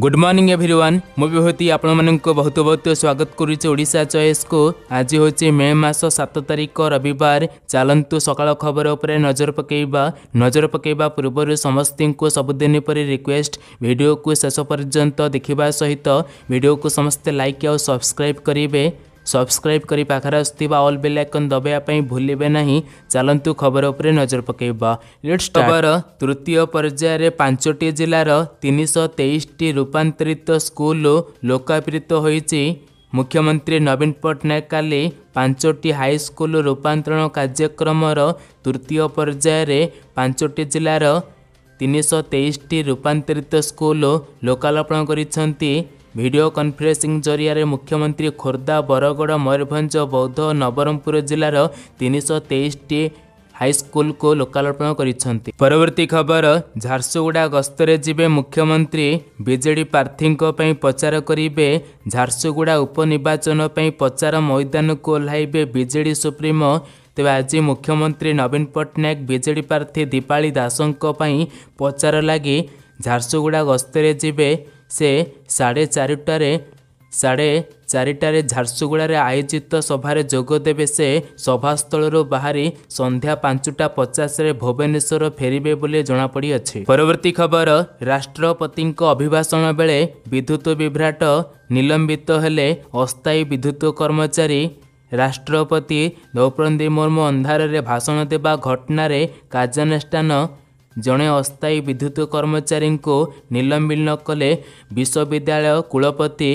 good morning every one म विभूति ଆପଣମାନଙ୍କୁ ବହୁତ ବହୁତ ସ୍ୱାଗତ କରୁଛି ଓଡ଼ିଶା ଚଏସ୍କୁ ଆଜି ହେଉଛି ମେ ମାସ ସାତ ତାରିଖ ରବିବାର ଚାଲନ୍ତୁ ସକାଳ ଖବର ଉପରେ ନଜର ପକାଇବା ନଜର ପକାଇବା ପୂର୍ବରୁ ସମସ୍ତଙ୍କୁ ସବୁଦିନ ପରି ରିକ୍ୱେଷ୍ଟ ଭିଡ଼ିଓକୁ ଶେଷ ପର୍ଯ୍ୟନ୍ତ ଦେଖିବା ସହିତ ଭିଡ଼ିଓକୁ ସମସ୍ତେ ଲାଇକ୍ ଆଉ ସବସ୍କ୍ରାଇବ୍ କରିବେ ସବସ୍କ୍ରାଇବ୍ କରି ପାଖରେ ଆସୁଥିବା ଅଲ୍ ବେଲ୍ ଆଇକନ୍ ଦବାଇବା ପାଇଁ ଭୁଲିବେ ନାହିଁ ଚାଲନ୍ତୁ ଖବର ଉପରେ ନଜର ପକାଇବା ଲେଟ୍ସ ଖବର ତୃତୀୟ ପର୍ଯ୍ୟାୟରେ ପାଞ୍ଚଟି ଜିଲ୍ଲାର ତିନିଶହ ତେଇଶଟି ରୂପାନ୍ତରିତ ସ୍କୁଲ ଲୋକାପୃତ ହୋଇଛି ମୁଖ୍ୟମନ୍ତ୍ରୀ ନବୀନ ପଟ୍ଟନାୟକ କାଲି ପାଞ୍ଚଟି ହାଇସ୍କୁଲ ରୂପାନ୍ତରଣ କାର୍ଯ୍ୟକ୍ରମର ତୃତୀୟ ପର୍ଯ୍ୟାୟରେ ପାଞ୍ଚଟି ଜିଲ୍ଲାର ତିନିଶହ ତେଇଶଟି ରୂପାନ୍ତରିତ ସ୍କୁଲ ଲୋକାର୍ପଣ କରିଛନ୍ତି भिडियो कन्फरेन्सिङ जरियर मुख्यमन्त्री खोर्धा बरगड मयरभञ्ज बौद्ध नवरङपुर जाति हाइस्कुलको लोकार्पण गरिन्छ पर्वती खबर झारसुगुडा गस्तले जे मुख्यमन्त्री विजेडि प्रर्थीको पनि प्रचार गरे झारसुगुडा उपनिर्वाचन पनि प्रचार को ओहाइबे बिजेडी सुप्रिमो त आज मुख्यमंत्री नवीन पट्टनायक विजेडि प्रार्थी दिपा दास प्रचार लागि झारसुगुडा गस्तरे जिबे ସେ ସାଢ଼େ ଚାରିଟାରେ ସାଢ଼େ ଚାରିଟାରେ ଝାରସୁଗୁଡ଼ାରେ ଆୟୋଜିତ ସଭାରେ ଯୋଗଦେବେ ସେ ସଭାସ୍ଥଳରୁ ବାହାରି ସନ୍ଧ୍ୟା ପାଞ୍ଚଟା ପଚାଶରେ ଭୁବନେଶ୍ୱର ଫେରିବେ ବୋଲି ଜଣାପଡ଼ିଅଛି ପରବର୍ତ୍ତୀ ଖବର ରାଷ୍ଟ୍ରପତିଙ୍କ ଅଭିଭାଷଣ ବେଳେ ବିଦ୍ୟୁତ ବିଭ୍ରାଟ ନିଲମ୍ବିତ ହେଲେ ଅସ୍ଥାୟୀ ବିଦ୍ୟୁତ କର୍ମଚାରୀ ରାଷ୍ଟ୍ରପତି ଦ୍ରୌପଦୀ ମୁର୍ମୁ ଅନ୍ଧାରରେ ଭାଷଣ ଦେବା ଘଟଣାରେ କାର୍ଯ୍ୟାନୁଷ୍ଠାନ ଜଣେ ଅସ୍ଥାୟୀ ବିଦ୍ୟୁତ କର୍ମଚାରୀଙ୍କୁ ନିଲମ୍ବିନ କଲେ ବିଶ୍ୱବିଦ୍ୟାଳୟ କୁଳପତି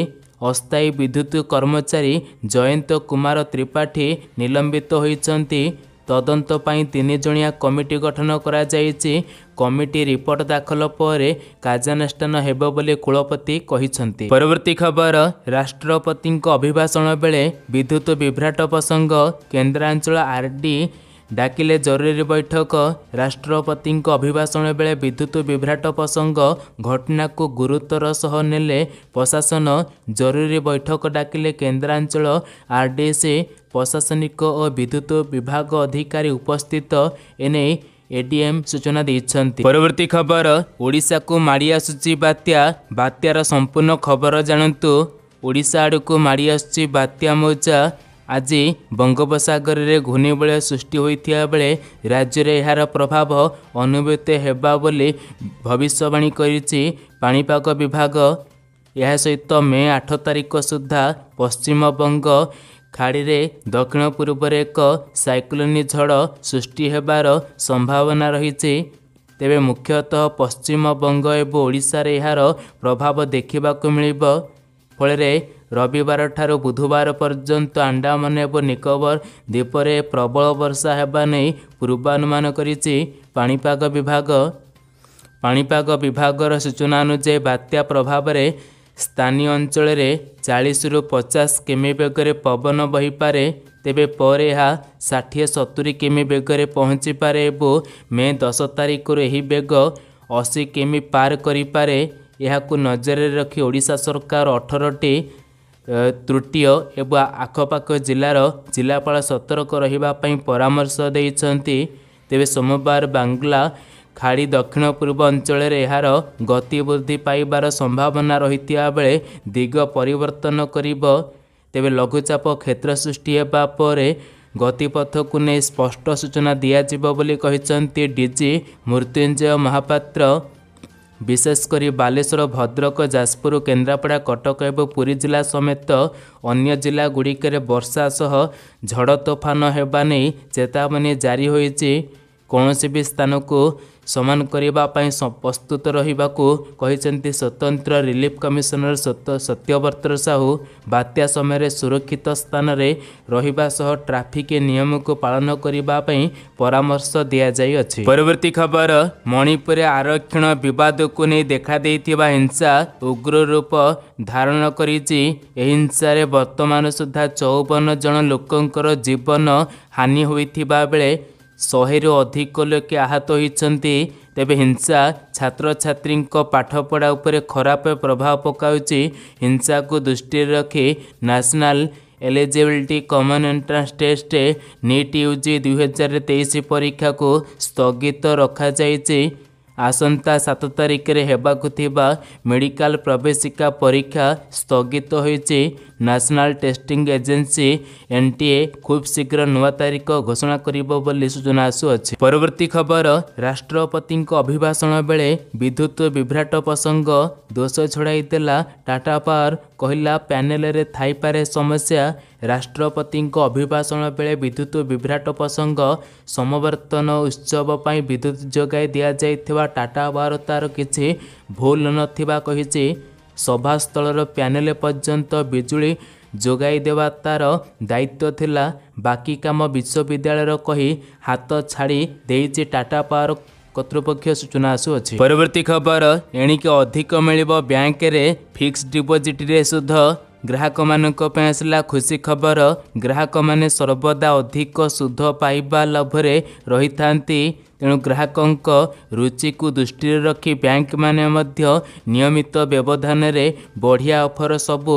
ଅସ୍ଥାୟୀ ବିଦ୍ୟୁତ କର୍ମଚାରୀ ଜୟନ୍ତ କୁମାର ତ୍ରିପାଠୀ ନିଲମ୍ବିତ ହୋଇଛନ୍ତି ତଦନ୍ତ ପାଇଁ ତିନିଜଣିଆ କମିଟି ଗଠନ କରାଯାଇଛି କମିଟି ରିପୋର୍ଟ ଦାଖଲ ପରେ କାର୍ଯ୍ୟାନୁଷ୍ଠାନ ହେବ ବୋଲି କୁଳପତି କହିଛନ୍ତି ପରବର୍ତ୍ତୀ ଖବର ରାଷ୍ଟ୍ରପତିଙ୍କ ଅଭିଭାଷଣ ବେଳେ ବିଦ୍ୟୁତ ବିଭ୍ରାଟ ପ୍ରସଙ୍ଗ କେନ୍ଦ୍ରାଞ୍ଚଳ ଆର୍ ଡି ଡାକିଲେ ଜରୁରୀ ବୈଠକ ରାଷ୍ଟ୍ରପତିଙ୍କ ଅଭିଭାଷଣ ବେଳେ ବିଦ୍ୟୁତ ବିଭ୍ରାଟ ପ୍ରସଙ୍ଗ ଘଟଣାକୁ ଗୁରୁତ୍ୱର ସହ ନେଲେ ପ୍ରଶାସନ ଜରୁରୀ ବୈଠକ ଡାକିଲେ କେନ୍ଦ୍ରାଞ୍ଚଳ ଆର୍ଡିଏସି ପ୍ରଶାସନିକ ଓ ବିଦ୍ୟୁତ ବିଭାଗ ଅଧିକାରୀ ଉପସ୍ଥିତ ଏନେଇ ଏଡିଏମ୍ ସୂଚନା ଦେଇଛନ୍ତି ପରବର୍ତ୍ତୀ ଖବର ଓଡ଼ିଶାକୁ ମାଡ଼ି ଆସୁଛି ବାତ୍ୟା ବାତ୍ୟାର ସମ୍ପୂର୍ଣ୍ଣ ଖବର ଜାଣନ୍ତୁ ଓଡ଼ିଶା ଆଡ଼କୁ ମାଡ଼ି ଆସୁଛି ବାତ୍ୟା ମୌଜା ଆଜି ବଙ୍ଗୋପସାଗରରେ ଘୂର୍ଣ୍ଣିବଳୟ ସୃଷ୍ଟି ହୋଇଥିବାବେଳେ ରାଜ୍ୟରେ ଏହାର ପ୍ରଭାବ ଅନୁଭୂତ ହେବା ବୋଲି ଭବିଷ୍ୟବାଣୀ କରିଛି ପାଣିପାଗ ବିଭାଗ ଏହା ସହିତ ମେ ଆଠ ତାରିଖ ସୁଦ୍ଧା ପଶ୍ଚିମବଙ୍ଗ ଖାଡ଼ିରେ ଦକ୍ଷିଣ ପୂର୍ବରେ ଏକ ସାଇକ୍ଲୋନି ଝଡ଼ ସୃଷ୍ଟି ହେବାର ସମ୍ଭାବନା ରହିଛି ତେବେ ମୁଖ୍ୟତଃ ପଶ୍ଚିମବଙ୍ଗ ଏବଂ ଓଡ଼ିଶାରେ ଏହାର ପ୍ରଭାବ ଦେଖିବାକୁ ମିଳିବ ଫଳରେ ରବିବାର ଠାରୁ ବୁଧବାର ପର୍ଯ୍ୟନ୍ତ ଆଣ୍ଡାମାନ ଏବଂ ନିକୋବର ଦ୍ୱୀପରେ ପ୍ରବଳ ବର୍ଷା ହେବା ନେଇ ପୂର୍ବାନୁମାନ କରିଛି ପାଣିପାଗ ବିଭାଗ ପାଣିପାଗ ବିଭାଗର ସୂଚନା ଅନୁଯାୟୀ ବାତ୍ୟା ପ୍ରଭାବରେ ସ୍ଥାନୀୟ ଅଞ୍ଚଳରେ ଚାଳିଶରୁ ପଚାଶ କିମି ବେଗରେ ପବନ ବହିପାରେ ତେବେ ପରେ ଏହା ଷାଠିଏ ସତୁରୀ କିମି ବେଗରେ ପହଞ୍ଚିପାରେ ଏବଂ ମେ ଦଶ ତାରିଖରୁ ଏହି ବେଗ ଅଶୀ କିମି ପାର କରିପାରେ ଏହାକୁ ନଜରରେ ରଖି ଓଡ଼ିଶା ସରକାର ଅଠରଟି ତୃତୀୟ ଏବଂ ଆଖପାଖ ଜିଲ୍ଲାର ଜିଲ୍ଲାପାଳ ସତର୍କ ରହିବା ପାଇଁ ପରାମର୍ଶ ଦେଇଛନ୍ତି ତେବେ ସୋମବାର ବାଙ୍ଗଲା ଖାଡ଼ି ଦକ୍ଷିଣ ପୂର୍ବ ଅଞ୍ଚଳରେ ଏହାର ଗତି ବୃଦ୍ଧି ପାଇବାର ସମ୍ଭାବନା ରହିଥିବା ବେଳେ ଦିଗ ପରିବର୍ତ୍ତନ କରିବ ତେବେ ଲଘୁଚାପ କ୍ଷେତ୍ର ସୃଷ୍ଟି ହେବା ପରେ ଗତିପଥକୁ ନେଇ ସ୍ପଷ୍ଟ ସୂଚନା ଦିଆଯିବ ବୋଲି କହିଛନ୍ତି ଡିଜି ମୃତ୍ୟୁଞ୍ଜୟ ମହାପାତ୍ର ବିଶେଷ କରି ବାଲେଶ୍ୱର ଭଦ୍ରକ ଯାଜପୁର କେନ୍ଦ୍ରାପଡ଼ା କଟକ ଏବଂ ପୁରୀ ଜିଲ୍ଲା ସମେତ ଅନ୍ୟ ଜିଲ୍ଲାଗୁଡ଼ିକରେ ବର୍ଷା ସହ ଝଡ଼ ତୋଫାନ ହେବା ନେଇ ଚେତାବନୀ ଜାରି ହୋଇଛି କୌଣସି ବି ସ୍ଥାନକୁ ସମାନ କରିବା ପାଇଁ ପ୍ରସ୍ତୁତ ରହିବାକୁ କହିଛନ୍ତି ସ୍ୱତନ୍ତ୍ର ରିଲିଫ୍ କମିଶନର ସତ୍ୟବ୍ରତ ସାହୁ ବାତ୍ୟା ସମୟରେ ସୁରକ୍ଷିତ ସ୍ଥାନରେ ରହିବା ସହ ଟ୍ରାଫିକ ନିୟମକୁ ପାଳନ କରିବା ପାଇଁ ପରାମର୍ଶ ଦିଆଯାଇଅଛି ପରବର୍ତ୍ତୀ ଖବର ମଣିପୁରରେ ଆରକ୍ଷଣ ବିବାଦକୁ ନେଇ ଦେଖାଦେଇଥିବା ହିଂସା ଉଗ୍ର ରୂପ ଧାରଣ କରିଛି ଏହି ହିଂସାରେ ବର୍ତ୍ତମାନ ସୁଦ୍ଧା ଚଉବନ ଜଣ ଲୋକଙ୍କର ଜୀବନ ହାନି ହୋଇଥିବା ବେଳେ ଶହେରୁ ଅଧିକ ଲୋକେ ଆହତ ହୋଇଛନ୍ତି ତେବେ ହିଂସା ଛାତ୍ରଛାତ୍ରୀଙ୍କ ପାଠପଢ଼ା ଉପରେ ଖରାପ ପ୍ରଭାବ ପକାଉଛି ହିଂସାକୁ ଦୃଷ୍ଟିରେ ରଖି national eligibility common entrance test NEET U G ଦୁଇହଜାର ତେଇଶ ପରୀକ୍ଷାକୁ ସ୍ଥଗିତ ରଖାଯାଇଛି ଆସନ୍ତା ସାତ ତାରିଖରେ ହେବାକୁ ଥିବା ମେଡ଼ିକାଲ ପ୍ରବେଶିକା ପରୀକ୍ଷା ସ୍ଥଗିତ ହୋଇଛି ନ୍ୟାସନାଲ୍ ଟେଷ୍ଟିଂ ଏଜେନ୍ସି ଏନ୍ଟିଏ ଖୁବ୍ ଶୀଘ୍ର ନୂଆ ତାରିଖ ଘୋଷଣା କରିବ ବୋଲି ସୂଚନା ଆସୁଅଛି ପରବର୍ତ୍ତୀ ଖବର ରାଷ୍ଟ୍ରପତିଙ୍କ ଅଭିଭାଷଣ ବେଳେ ବିଦ୍ୟୁତ୍ ବିଭ୍ରାଟ ପ୍ରସଙ୍ଗ ଦୋଷ ଛଡ଼ାଇଥିଲା ଟାଟା ପାୱାର କହିଲା ପ୍ୟାନେଲରେ ଥାଇପାରେ ସମସ୍ୟା ରାଷ୍ଟ୍ରପତିଙ୍କ ଅଭିଭାଷଣ ବେଳେ ବିଦ୍ୟୁତ୍ ବିଭ୍ରାଟ ପ୍ରସଙ୍ଗ ସମବର୍ତ୍ତନ ଉତ୍ସବ ପାଇଁ ବିଦ୍ୟୁତ୍ ଯୋଗାଇ ଦିଆଯାଇଥିବା ଟାଟା ପାୱାର ତା'ର କିଛି ଭୁଲ ନଥିବା କହିଛି ସଭାସ୍ଥଳର ପ୍ୟାନେଲ ପର୍ଯ୍ୟନ୍ତ ବିଜୁଳି ଯୋଗାଇ ଦେବା ତାର ଦାୟିତ୍ୱ ଥିଲା ବାକି କାମ ବିଶ୍ୱବିଦ୍ୟାଳୟର କହି ହାତ ଛାଡ଼ି ଦେଇଛି ଟାଟା ପାୱାର କର୍ତ୍ତୃପକ୍ଷ ସୂଚନା ଆସୁଅଛି ପରବର୍ତ୍ତୀ ଖବର ଏଣିକି ଅଧିକ ମିଳିବ ବ୍ୟାଙ୍କରେ ଫିକ୍ସ ଡିପୋଜିଟରେ ସୁଧ ଗ୍ରାହକମାନଙ୍କ ପାଇଁ ଆସିଲା ଖୁସି ଖବର ଗ୍ରାହକମାନେ ସର୍ବଦା ଅଧିକ ସୁଧ ପାଇବା ଲାଭରେ ରହିଥାନ୍ତି ତେଣୁ ଗ୍ରାହକଙ୍କ ରୁଚିକୁ ଦୃଷ୍ଟିରେ ରଖି ବ୍ୟାଙ୍କମାନେ ମଧ୍ୟ ନିୟମିତ ବ୍ୟବଧାନରେ ବଢ଼ିଆ ଅଫର ସବୁ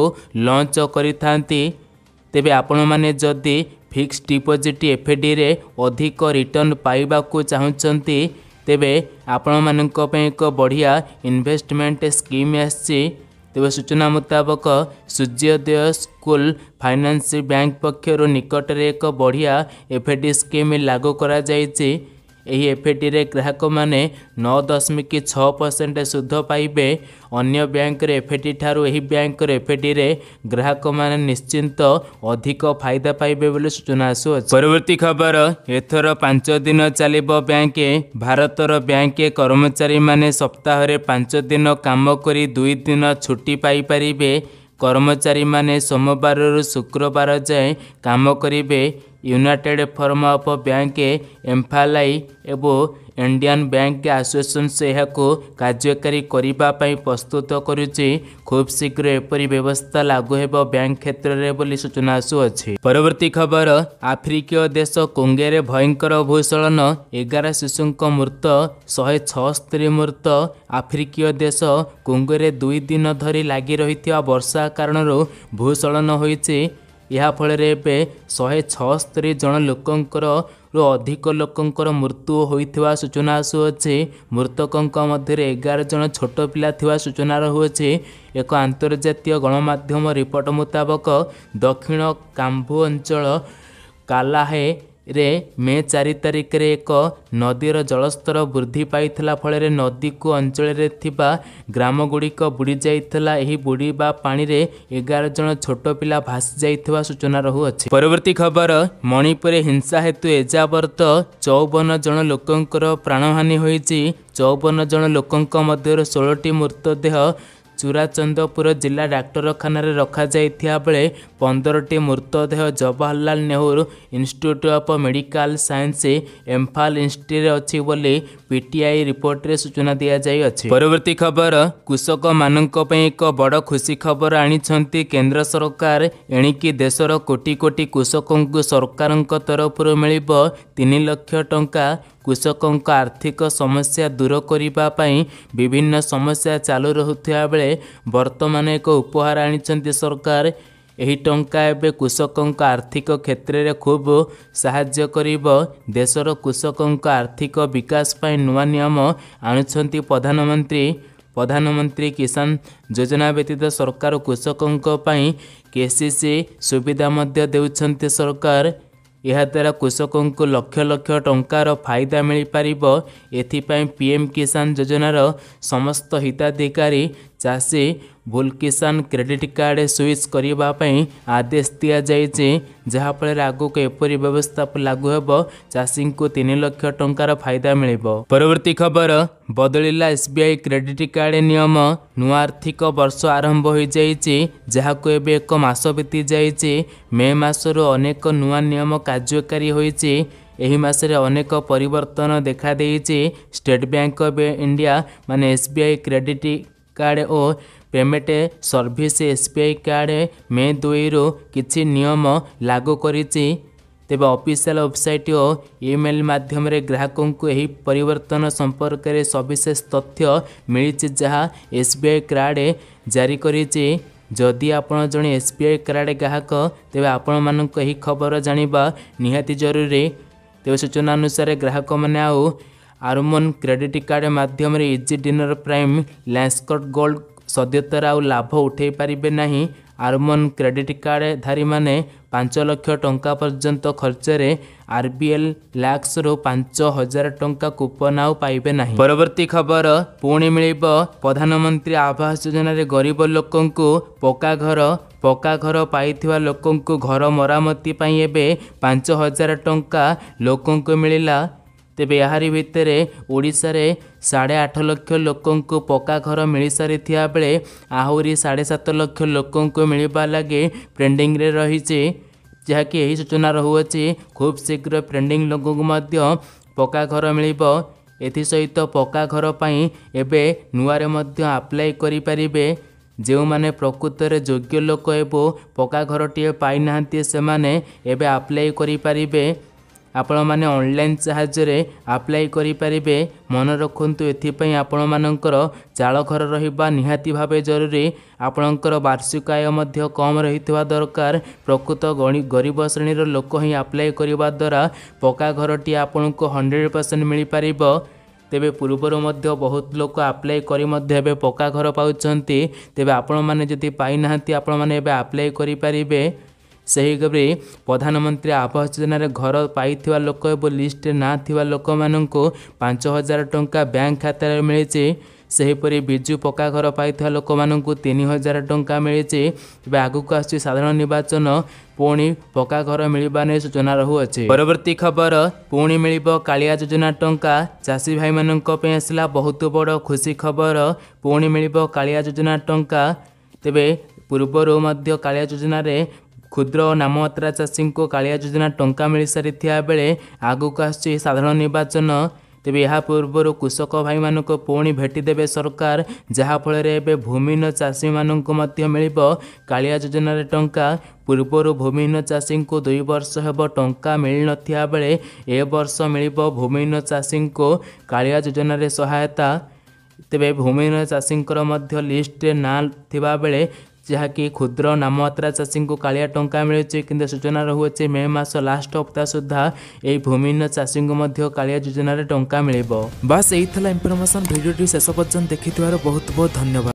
ଲଞ୍ଚ କରିଥାନ୍ତି ତେବେ ଆପଣମାନେ ଯଦି ଫିକ୍ସଡ୍ ଡିପୋଜିଟ୍ ଏଫ୍ଡିରେ ଅଧିକ ରିଟର୍ଣ୍ଣ ପାଇବାକୁ ଚାହୁଁଛନ୍ତି ତେବେ ଆପଣମାନଙ୍କ ପାଇଁ ଏକ ବଢ଼ିଆ ଇନ୍ଭେଷ୍ଟମେଣ୍ଟ ସ୍କିମ୍ ଆସିଛି ତେବେ ସୂଚନା ମୁତାବକ ସୂର୍ଯ୍ୟୋଦୟ ସ୍କୁଲ ଫାଇନାନ୍ସ ବ୍ୟାଙ୍କ ପକ୍ଷରୁ ନିକଟରେ ଏକ ବଢ଼ିଆ ଏଫ୍ ଡି ସ୍କିମ୍ ଲାଗୁ କରାଯାଇଛି ଏହି ଏଫଡିରେ ଗ୍ରାହକମାନେ ନଅ ଦଶମିକ ଛଅ ପରସେଣ୍ଟ ସୁଧ ପାଇବେ ଅନ୍ୟ ବ୍ୟାଙ୍କରେ ଏଫଡି ଠାରୁ ଏହି ବ୍ୟାଙ୍କର ଏଫଡିରେ ଗ୍ରାହକମାନେ ନିଶ୍ଚିନ୍ତ ଅଧିକ ଫାଇଦା ପାଇବେ ବୋଲି ସୂଚନା ଆସୁଅଛି ପରବର୍ତ୍ତୀ ଖବର ଏଥର ପାଞ୍ଚ ଦିନ ଚାଲିବ ବ୍ୟାଙ୍କ ଭାରତର ବ୍ୟାଙ୍କ କର୍ମଚାରୀମାନେ ସପ୍ତାହରେ ପାଞ୍ଚ ଦିନ କାମ କରି ଦୁଇ ଦିନ ଛୁଟି ପାଇପାରିବେ କର୍ମଚାରୀମାନେ ସୋମବାରରୁ ଶୁକ୍ରବାର ଯାଏଁ କାମ କରିବେ ୟୁନାଇଟେଡ଼୍ ଫୋରମ୍ ଅଫ୍ ବ୍ୟାଙ୍କ ଏମ୍ଫାଲାଇ ଏବଂ ଇଣ୍ଡିଆନ୍ ବ୍ୟାଙ୍କ ଆସୋସିଏସନ୍ ଏହାକୁ କାର୍ଯ୍ୟକାରୀ କରିବା ପାଇଁ ପ୍ରସ୍ତୁତ କରୁଛି ଖୁବ୍ ଶୀଘ୍ର ଏପରି ବ୍ୟବସ୍ଥା ଲାଗୁ ହେବ ବ୍ୟାଙ୍କ କ୍ଷେତ୍ରରେ ବୋଲି ସୂଚନା ଆସୁଅଛି ପରବର୍ତ୍ତୀ ଖବର ଆଫ୍ରିକୀୟ ଦେଶ କୁଙ୍ଗେରେ ଭୟଙ୍କର ଭୂଷଳନ ଏଗାର ଶିଶୁଙ୍କ ମୃତ ଶହେ ଛଅ ସ୍ତ୍ରୀ ମୃତ ଆଫ୍ରିକୀୟ ଦେଶ କୁଙ୍ଗେରେ ଦୁଇ ଦିନ ଧରି ଲାଗି ରହିଥିବା ବର୍ଷା କାରଣରୁ ଭୂଷଳନ ହୋଇଛି ଏହାଫଳରେ ଏବେ ଶହେ ଛଅସ୍ତରି ଜଣ ଲୋକଙ୍କର ରୁ ଅଧିକ ଲୋକଙ୍କର ମୃତ୍ୟୁ ହୋଇଥିବା ସୂଚନା ଆସୁଅଛି ମୃତକଙ୍କ ମଧ୍ୟରେ ଏଗାର ଜଣ ଛୋଟ ପିଲା ଥିବା ସୂଚନା ରହୁଅଛି ଏକ ଆନ୍ତର୍ଜାତୀୟ ଗଣମାଧ୍ୟମ ରିପୋର୍ଟ ମୁତାବକ ଦକ୍ଷିଣ କାମ୍ଭୁ ଅଞ୍ଚଳ କାଲାହେ ରେ ମେ ଚାରି ତାରିଖରେ ଏକ ନଦୀର ଜଳସ୍ତର ବୃଦ୍ଧି ପାଇଥିଲା ଫଳରେ ନଦୀକୁ ଅଞ୍ଚଳରେ ଥିବା ଗ୍ରାମ ଗୁଡ଼ିକ ବୁଡ଼ି ଯାଇଥିଲା ଏହି ବୁଡ଼ିବା ପାଣିରେ ଏଗାର ଜଣ ଛୋଟ ପିଲା ଭାସି ଯାଇଥିବା ସୂଚନା ରହୁଅଛି ପରବର୍ତ୍ତୀ ଖବର ମଣିପୁରରେ ହିଂସା ହେତୁ ଏଯାବର୍ତ୍ତ ଚଉବନ ଜଣ ଲୋକଙ୍କର ପ୍ରାଣହାନୀ ହୋଇଛି ଚଉବନ ଜଣ ଲୋକଙ୍କ ମଧ୍ୟରୁ ଷୋହଳଟି ମୃତଦେହ ଚୁରାଚନ୍ଦପୁର ଜିଲ୍ଲା ଡାକ୍ତରଖାନାରେ ରଖାଯାଇଥିବା ବେଳେ ପନ୍ଦରଟି ମୃତଦେହ Jawaharlal Nehru institute of medical science Imphal ଇନଷ୍ଟିଚ୍ୟୁଟ୍ରେ ଅଛି ବୋଲି ପିଟିଆଇ ରିପୋର୍ଟରେ ସୂଚନା ଦିଆଯାଇଅଛି ପରବର୍ତ୍ତୀ ଖବର କୃଷକମାନଙ୍କ ପାଇଁ ଏକ ବଡ଼ ଖୁସି ଖବର ଆଣିଛନ୍ତି କେନ୍ଦ୍ର ସରକାର ଏଣିକି ଦେଶର କୋଟି କୋଟି କୃଷକଙ୍କୁ ସରକାରଙ୍କ ତରଫରୁ ମିଳିବ ତିନି ଲକ୍ଷ ଟଙ୍କା କୃଷକଙ୍କ ଆର୍ଥିକ ସମସ୍ୟା ଦୂର କରିବା ପାଇଁ ବିଭିନ୍ନ ସମସ୍ୟା ଚାଲୁ ରହୁଥିବା ବେଳେ ବର୍ତ୍ତମାନ ଏକ ଉପହାର ଆଣିଛନ୍ତି ସରକାର ଏହି ଟଙ୍କା ଏବେ କୃଷକଙ୍କ ଆର୍ଥିକ କ୍ଷେତ୍ରରେ ଖୁବ୍ ସାହାଯ୍ୟ କରିବ ଦେଶର କୃଷକଙ୍କ ଆର୍ଥିକ ବିକାଶ ପାଇଁ ନୂଆ ନିୟମ ଆଣୁଛନ୍ତି ପ୍ରଧାନମନ୍ତ୍ରୀ ପ୍ରଧାନମନ୍ତ୍ରୀ କିଷାନ ଯୋଜନା ବ୍ୟତୀତ ସରକାର କୃଷକଙ୍କ ପାଇଁ କେ ସୁବିଧା ମଧ୍ୟ ଦେଉଛନ୍ତି ସରକାର ଏହାଦ୍ୱାରା କୃଷକଙ୍କୁ ଲକ୍ଷ ଲକ୍ଷ ଟଙ୍କାର ଫାଇଦା ମିଳିପାରିବ ଏଥିପାଇଁ ପିଏମ୍ କିଷାନ ଯୋଜନାର ସମସ୍ତ ହିତାଧିକାରୀ ଚାଷୀ ଭୁଲ କିଷାନ କ୍ରେଡ଼ିଟ୍ କାର୍ଡ଼ ସୁଇଚ୍ କରିବା ପାଇଁ ଆଦେଶ ଦିଆଯାଇଛି ଯାହାଫଳରେ ଆଗକୁ ଏପରି ବ୍ୟବସ୍ଥା ଲାଗୁ ହେବ ଚାଷୀଙ୍କୁ ତିନି ଲକ୍ଷ ଟଙ୍କାର ଫାଇଦା ମିଳିବ ପରବର୍ତ୍ତୀ ଖବର ବଦଳିଲା S B I credit card ନିୟମ ନୂଆ ଆର୍ଥିକ ବର୍ଷ ଆରମ୍ଭ ହୋଇଯାଇଛି ଯାହାକୁ ଏବେ ଏକ ମାସ ବିତିଯାଇଛି ମେ ମାସରୁ ଅନେକ ନୂଆ ନିୟମ କାର୍ଯ୍ୟକାରୀ ହୋଇଛି ଏହି ମାସରେ ଅନେକ ପରିବର୍ତ୍ତନ ଦେଖାଦେଇଛି ଷ୍ଟେଟ୍ ବ୍ୟାଙ୍କ ଅଫ୍ ଇଣ୍ଡିଆ ମାନେ S B I credit card ଓ payment service SBI card May ଦୁଇରୁ କିଛି ନିୟମ ଲାଗୁ କରିଛି ତେବେ ଅଫିସିଆଲ ୱେବସାଇଟ୍ ଓ ଇମେଲ୍ ମାଧ୍ୟମରେ ଗ୍ରାହକଙ୍କୁ ଏହି ପରିବର୍ତ୍ତନ ସମ୍ପର୍କରେ ସବିଶେଷ ତଥ୍ୟ ମିଳିଛି ଯାହା ଏସ୍ବିଆଇ କାର୍ଡ଼ ଜାରି କରିଛି ଯଦି ଆପଣ ଜଣେ ଏସ୍ବିଆଇ କାର୍ଡ଼ ଗ୍ରାହକ ତେବେ ଆପଣମାନଙ୍କୁ ଏହି ଖବର ଜାଣିବା ନିହାତି ଜରୁରୀ ତେବେ ସୂଚନା ଅନୁସାରେ ଗ୍ରାହକମାନେ ଆଉ ଆରୁମନ୍ କ୍ରେଡିଟ୍ କାର୍ଡ଼ ମାଧ୍ୟମରେ ଇଜି ଡିନର ପ୍ରାଇମ୍ ଲ୍ୟାସ୍କଟ୍ ଗୋଲ୍ଡ ସଦ୍ୟତର ଆଉ ଲାଭ ଉଠାଇ ପାରିବେ ନାହିଁ ଆରୁମନ୍ କ୍ରେଡିଟ୍ କାର୍ଡ଼ଧାରୀମାନେ ପାଞ୍ଚ ଲକ୍ଷ ଟଙ୍କା ପର୍ଯ୍ୟନ୍ତ ଖର୍ଚ୍ଚରେ ଆର୍ ବି ଏଲ୍ ଲ୍ୟାକ୍ସରୁ ପାଞ୍ଚ ହଜାର ଟଙ୍କା କୁପନ୍ ଆଉ ପାଇବେ ନାହିଁ ପରବର୍ତ୍ତୀ ଖବର ପୁଣି ମିଳିବ ପ୍ରଧାନମନ୍ତ୍ରୀ ଆବାସ ଯୋଜନାରେ ଗରିବ ଲୋକଙ୍କୁ ପକ୍କା ଘର ପକ୍କା ଘର ପାଇଥିବା ଲୋକଙ୍କୁ ଘର ମରାମତି ପାଇଁ ଏବେ ପାଞ୍ଚ ହଜାର ଟଙ୍କା ଲୋକଙ୍କୁ ମିଳିଲା ତେବେ ଏହାରି ଭିତରେ ଓଡ଼ିଶାରେ ସାଢ଼େ ଆଠ ଲକ୍ଷ ଲୋକଙ୍କୁ ପକ୍କା ଘର ମିଳିସାରିଥିବା ବେଳେ ଆହୁରି ସାଢ଼େ ସାତ ଲକ୍ଷ ଲୋକଙ୍କୁ ମିଳିବା ଲାଗି ପେଣ୍ଡିଂରେ ରହିଛି ଯାହାକି ଏହି ସୂଚନା ରହୁଅଛି ଖୁବ୍ ଶୀଘ୍ର ପେଣ୍ଡିଂ ଲୋକଙ୍କୁ ମଧ୍ୟ ପକ୍କା ଘର ମିଳିବ ଏଥିସହିତ ପକ୍କା ଘର ପାଇଁ ଏବେ ନୂଆରେ ମଧ୍ୟ ଆପ୍ଲାଏ କରିପାରିବେ ଯେଉଁମାନେ ପ୍ରକୃତରେ ଯୋଗ୍ୟ ଲୋକ ଏବଂ ପକ୍କା ଘରଟିଏ ପାଇନାହାନ୍ତି ସେମାନେ ଏବେ ଆପ୍ଲାଏ କରିପାରିବେ ଆପଣମାନେ ଅନଲାଇନ୍ ସାହାଯ୍ୟରେ ଆପ୍ଲାଏ କରିପାରିବେ ମନେ ରଖନ୍ତୁ ଏଥିପାଇଁ ଆପଣମାନଙ୍କର ଚାଳଘର ରହିବା ନିହାତି ଭାବେ ଜରୁରୀ ଆପଣଙ୍କର ବାର୍ଷିକ ଆୟ ମଧ୍ୟ କମ୍ ରହିଥିବା ଦରକାର ପ୍ରକୃତ ଗରିବ ଶ୍ରେଣୀର ଲୋକ ହିଁ ଆପ୍ଲାଏ କରିବା ଦ୍ୱାରା ପକ୍କା ଘରଟି ଆପଣଙ୍କୁ ହଣ୍ଡ୍ରେଡ଼ ପରସେଣ୍ଟ ମିଳିପାରିବ ତେବେ ପୂର୍ବରୁ ମଧ୍ୟ ବହୁତ ଲୋକ ଆପ୍ଲାଏ କରି ମଧ୍ୟ ଏବେ ପକ୍କା ଘର ପାଉଛନ୍ତି ତେବେ ଆପଣମାନେ ଯଦି ପାଇନାହାନ୍ତି ଆପଣମାନେ ଏବେ ଆପ୍ଲାଏ କରିପାରିବେ ସେହିପରି ପ୍ରଧାନମନ୍ତ୍ରୀ ଆବାସ ଯୋଜନାରେ ଘର ପାଇଥିବା ଲୋକ ଏବଂ ଲିଷ୍ଟରେ ନାଁ ଥିବା ଲୋକମାନଙ୍କୁ ପାଞ୍ଚ ହଜାର ଟଙ୍କା ବ୍ୟାଙ୍କ ଖାତାରେ ମିଳିଛି ସେହିପରି ବିଜୁ ପକ୍କା ଘର ପାଇଥିବା ଲୋକମାନଙ୍କୁ ତିନି ହଜାର ଟଙ୍କା ମିଳିଛି ଏବେ ଆଗକୁ ଆସୁଛି ସାଧାରଣ ନିର୍ବାଚନ ପୁଣି ପକ୍କା ଘର ମିଳିବା ନେଇ ସୂଚନା ରହୁଅଛି ପରବର୍ତ୍ତୀ ଖବର ପୁଣି ମିଳିବ କାଳିଆ ଯୋଜନା ଟଙ୍କା ଚାଷୀ ଭାଇମାନଙ୍କ ପାଇଁ ଆସିଲା ବହୁତ ବଡ଼ ଖୁସି ଖବର ପୁଣି ମିଳିବ କାଳିଆ ଯୋଜନା ଟଙ୍କା ତେବେ ପୂର୍ବରୁ ମଧ୍ୟ କାଳିଆ ଯୋଜନାରେ କ୍ଷୁଦ୍ର ଓ ନାମମାତ୍ରା ଚାଷୀଙ୍କୁ କାଳିଆ ଯୋଜନା ଟଙ୍କା ମିଳିସାରିଥିବା ବେଳେ ଆଗକୁ ଆସୁଛି ସାଧାରଣ ନିର୍ବାଚନ ତେବେ ଏହା ପୂର୍ବରୁ କୃଷକ ଭାଇମାନଙ୍କୁ ପୁଣି ଭେଟିଦେବେ ସରକାର ଯାହାଫଳରେ ଏବେ ଭୂମିହୀନ ଚାଷୀମାନଙ୍କୁ ମଧ୍ୟ ମିଳିବ କାଳିଆ ଯୋଜନାରେ ଟଙ୍କା ପୂର୍ବରୁ ଭୂମିହୀନ ଚାଷୀଙ୍କୁ ଦୁଇ ବର୍ଷ ହେବ ଟଙ୍କା ମିଳିନଥିବା ବେଳେ ଏ ବର୍ଷ ମିଳିବ ଭୂମିହୀନ ଚାଷୀଙ୍କୁ କାଳିଆ ଯୋଜନାରେ ସହାୟତା ତେବେ ଭୂମିହୀନ ଚାଷୀଙ୍କର ମଧ୍ୟ ଲିଷ୍ଟରେ ନାଁ ଥିବାବେଳେ ଯାହାକି କ୍ଷୁଦ୍ର ନାମମାତ୍ରା ଚାଷୀଙ୍କୁ କାଳିଆ ଟଙ୍କା ମିଳୁଛି କିନ୍ତୁ ସୂଚନା ରହୁଅଛି ମେ ମାସ ଲାଷ୍ଟ ହପ୍ତାହ ସୁଦ୍ଧା ଏହି ଭୂମିହୀନ ଚାଷୀଙ୍କୁ ମଧ୍ୟ କାଳିଆ ଯୋଜନାରେ ଟଙ୍କା ମିଳିବ ବାସ୍ ଏଇ ଥିଲା ଇନଫର୍ମେସନ୍ ଭିଡ଼ିଓଟି ଶେଷ ପର୍ଯ୍ୟନ୍ତ ଦେଖିଥିବାରୁ ବହୁତ ବହୁତ ଧନ୍ୟବାଦ